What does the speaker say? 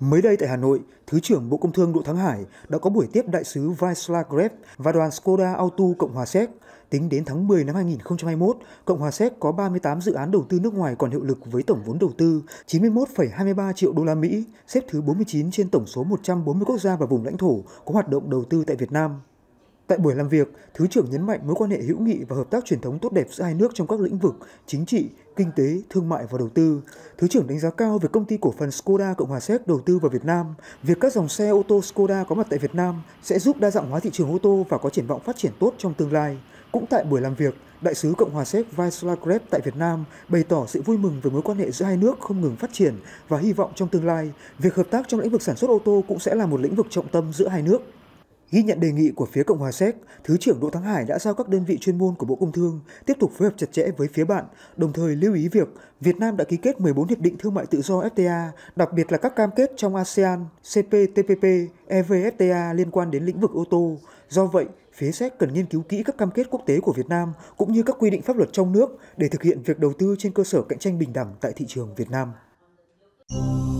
Mới đây tại Hà Nội, Thứ trưởng Bộ Công Thương Đỗ Thắng Hải đã có buổi tiếp đại sứ Václav Greb và đoàn Skoda Auto Cộng hòa Séc. Tính đến tháng 10 năm 2021, Cộng hòa Séc có 38 dự án đầu tư nước ngoài còn hiệu lực với tổng vốn đầu tư 91,23 triệu đô la Mỹ, xếp thứ 49 trên tổng số 140 quốc gia và vùng lãnh thổ có hoạt động đầu tư tại Việt Nam. Tại buổi làm việc, Thứ trưởng nhấn mạnh mối quan hệ hữu nghị và hợp tác truyền thống tốt đẹp giữa hai nước trong các lĩnh vực chính trị, kinh tế, thương mại và đầu tư. Thứ trưởng đánh giá cao về công ty cổ phần Skoda Cộng hòa Séc đầu tư vào Việt Nam. Việc các dòng xe ô tô Skoda có mặt tại Việt Nam sẽ giúp đa dạng hóa thị trường ô tô và có triển vọng phát triển tốt trong tương lai. Cũng tại buổi làm việc, Đại sứ Cộng hòa Séc Václav Greb tại Việt Nam bày tỏ sự vui mừng về mối quan hệ giữa hai nước không ngừng phát triển và hy vọng trong tương lai, việc hợp tác trong lĩnh vực sản xuất ô tô cũng sẽ là một lĩnh vực trọng tâm giữa hai nước. Ghi nhận đề nghị của phía Cộng hòa Séc, Thứ trưởng Đỗ Thắng Hải đã giao các đơn vị chuyên môn của Bộ Công Thương tiếp tục phối hợp chặt chẽ với phía bạn, đồng thời lưu ý việc Việt Nam đã ký kết 14 hiệp định thương mại tự do FTA, đặc biệt là các cam kết trong ASEAN, CPTPP, EVFTA liên quan đến lĩnh vực ô tô. Do vậy, phía Séc cần nghiên cứu kỹ các cam kết quốc tế của Việt Nam cũng như các quy định pháp luật trong nước để thực hiện việc đầu tư trên cơ sở cạnh tranh bình đẳng tại thị trường Việt Nam.